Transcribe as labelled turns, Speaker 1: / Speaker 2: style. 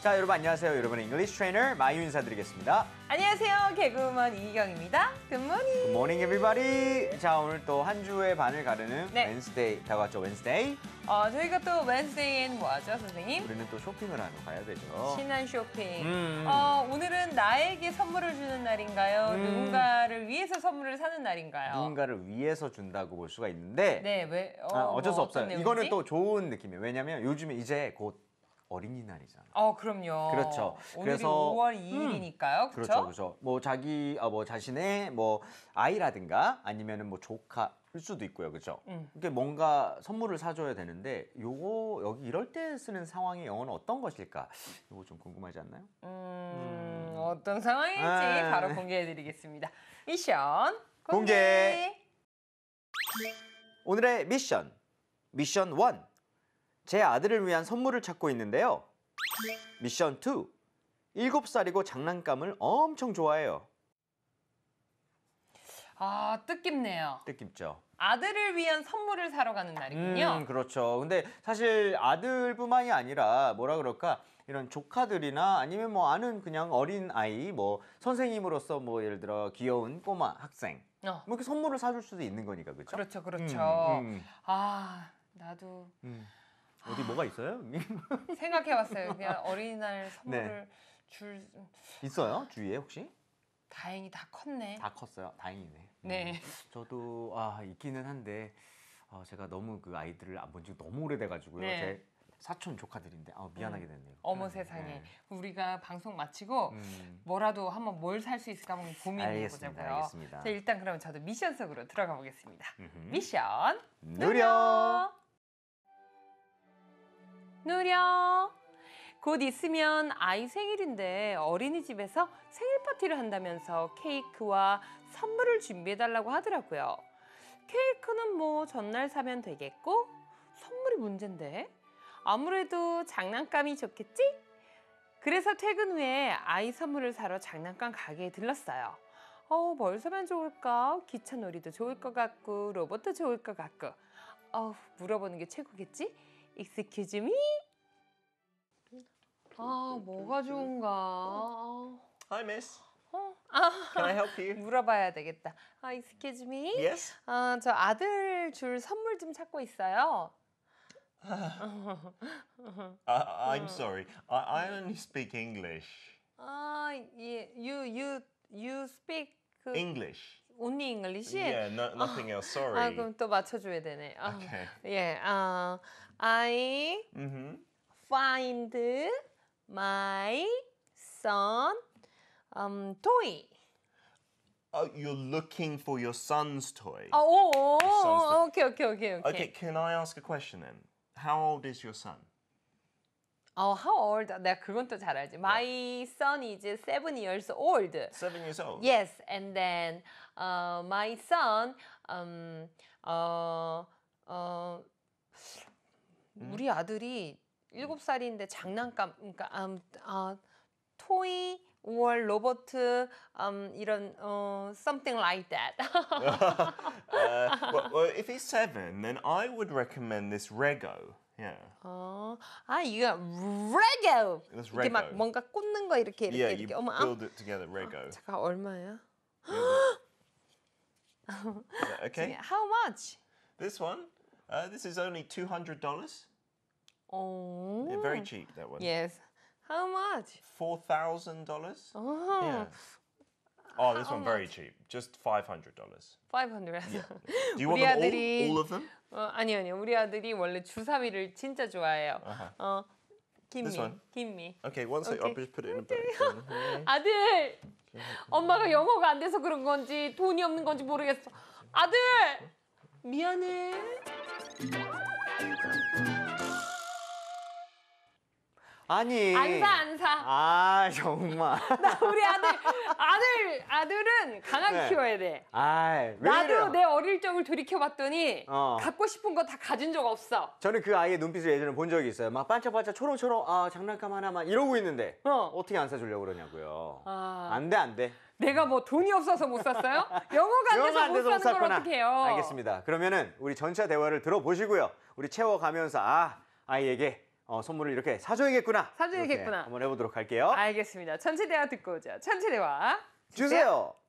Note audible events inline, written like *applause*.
Speaker 1: 자, 여러분 안녕하세요. 여러분의 English Trainer 마유 인사드리겠습니다.
Speaker 2: 안녕하세요. 개그우먼 이기경입니다. 굿모닝. Good
Speaker 1: morning everybody. 자, 오늘 또 한 주의 반을 가르는 네. Wednesday 다가왔죠. Wednesday.
Speaker 2: 어, 저희가 또 웬스데이엔 뭐 하죠, 선생님?
Speaker 1: 우리는 또 쇼핑을 하러 가야 되죠.
Speaker 2: 신한 쇼핑. 음. 어, 오늘은 나에게 선물을 주는 날인가요? 음. 누군가를 위해서 선물을 사는 날인가요?
Speaker 1: 누군가를 위해서 준다고 볼 수가 있는데 네,
Speaker 2: 왜? 어, 아, 어쩔 뭐수 뭐 없어요. 이거는 또
Speaker 1: 좋은 느낌이에요. 왜냐면 요즘에 이제 곧 어린이날이잖아.
Speaker 2: 어, 그럼요. 그렇죠. 오늘이 그래서 5월 2일이니까요. 음, 그렇죠, 그렇죠.
Speaker 1: 뭐 자기 어, 뭐 자신의 뭐 아이라든가 아니면은 뭐 조카 일 수도 있고요, 그렇죠? 음. 이게 뭔가 선물을 사줘야 되는데 요거 여기 이럴 때 쓰는 상황의 영어는 어떤 것일까? 요거 좀 궁금하지 않나요? 음, 음.
Speaker 2: 어떤 상황인지 아. 바로 공개해드리겠습니다. 미션 공개.
Speaker 1: 공개. 오늘의 미션 미션 원제 아들을 위한 선물을 찾고 있는데요 미션 2 7살이고 장난감을 엄청 좋아해요
Speaker 2: 아 뜻깊네요 뜻깊죠 아들을 위한 선물을 사러 가는 날이군요 음,
Speaker 1: 그렇죠 근데 사실 아들뿐만이 아니라 뭐라 그럴까 이런 조카들이나 아니면 뭐 아는 그냥 어린 아이 뭐 선생님으로서 뭐 예를 들어 귀여운 꼬마 학생 어. 뭐 이렇게 선물을 사줄 수도 있는 거니까 그렇죠 그렇죠 그렇죠 음, 음.
Speaker 2: 아 나도
Speaker 1: 음. 어디 뭐가 있어요? *laughs*
Speaker 2: 생각해봤어요. 그냥 *laughs* 어린이날 네. 선물을 줄
Speaker 1: 있어요? 주위에 혹시?
Speaker 2: 다행히 다 컸네.
Speaker 1: 다 컸어요. 다행이네. 음. 네. 저도 아 있기는 한데 어, 제가 너무 그 아이들을 안본지 너무 오래돼가지고요. 네. 제 사촌 조카들인데 아 미안하게 음. 됐네요. 어머 네.
Speaker 2: 세상에 네. 우리가 방송 마치고 음. 뭐라도 한번 뭘 살 수 있을까 한번 고민해보자고요. 알겠습니다. 자 일단 그러면 저도 미션 속으로 들어가 보겠습니다. 음흠. 미션 누려.
Speaker 1: 누려.
Speaker 2: 누려. 곧 있으면 아이 생일인데 어린이집에서 생일 파티를 한다면서 케이크와 선물을 준비해달라고 하더라고요. 케이크는 뭐 전날 사면 되겠고 선물이 문제인데 아무래도 장난감이 좋겠지? 그래서 퇴근 후에 아이 선물을 사러 장난감 가게에 들렀어요. 어우 뭘 사면 좋을까? 기차놀이도 좋을 것 같고 로봇도 좋을 것 같고 어우 물어보는 게 최고겠지? Excuse me? 아 뭐가 좋은가? Hi, miss. 어, 아, Can I help you? 물어봐야 되겠다. 아, excuse me. Yes. 아, 저 아들 줄 선물 좀 찾고 있어요. uh,
Speaker 1: I'm sorry. I, I only speak English.
Speaker 2: 아, 예, you you you speak 그
Speaker 1: English.
Speaker 2: Only English? Yeah, no, nothing else. Sorry. 아, 그럼 또 맞춰줘야 되네. 아, okay. 예, 아, I mm-hmm. find my son um, toy.
Speaker 1: Oh, you're looking for your son's toy.
Speaker 2: Oh, oh, oh, oh okay, okay, okay, okay. Okay,
Speaker 1: can I ask a question then? How old is your son?
Speaker 2: Oh, how old? 내가 그건 또 알지. My son is seven years old. Seven years old. Yes, and then uh, my son, um, uh, uh, 음? 우리 아들이 7살인데 장난감 그러니까 음, 아, 토이 or 로버트 um, 이런 uh, something like that. uh,
Speaker 1: well, well, if he's seven, then I would recommend this Rego. Yeah.
Speaker 2: 어, 아 이거 Rego. This Rego. 이게 막 뭔가 꽂는 거 이렇게 이렇게 yeah, 이렇게. You 어머, build
Speaker 1: 아, it together, Rego. 아, 잠깐
Speaker 2: 얼마야?
Speaker 1: okay. How much? This one. Uh, this is only two hundred dollars. Oh. Yeah, very cheap that one. Yes. How much? Four thousand dollars. Oh. Yeah. Oh, this How one very much? cheap. Just five hundred dollars.
Speaker 2: Five hundred. Yeah.
Speaker 1: Do you want them 아들이, all? All of them?
Speaker 2: 어, 아니 아니. 우리 아들이 원래 주사위를 진짜 좋아해요. Uh-huh. 어, give this me. One? Give me. Okay, one second. Okay. I'll just put it in a bag. 아들. 엄마가 영어가 안 돼서 그런 건지 돈이 없는 건지 모르겠어. 아들. 미안해.
Speaker 1: 아니. 안 사, 안 사. 아, 정말. *laughs* 나 우리
Speaker 2: 아들, 아들, 아들은 강하게 네. 키워야 돼.
Speaker 1: 아, 나도 그래요? 내
Speaker 2: 어릴 적을 돌이켜봤더니 어. 갖고 싶은 거 다 가진 적 없어.
Speaker 1: 저는 그 아이의 눈빛을 예전에 본 적이 있어요. 막 반짝반짝 초롱초롱, 아, 장난감 하나만 이러고 있는데 어. 어떻게 안 사주려고 그러냐고요. 아. 안 돼, 안 돼. 내가 뭐 돈이 없어서 못 샀어요? 영어가 안 돼서, 안 돼서 못 사는 걸 어떡해요? 알겠습니다. 그러면은 우리 전체 대화를 들어보시고요. 우리 채워가면서 아, 아이에게 어, 선물을 이렇게 사줘야겠구나. 사줘야겠구나. 한번 해보도록 할게요.
Speaker 2: 알겠습니다. 천치대화 듣고
Speaker 1: 오죠. 천치대화 주세요.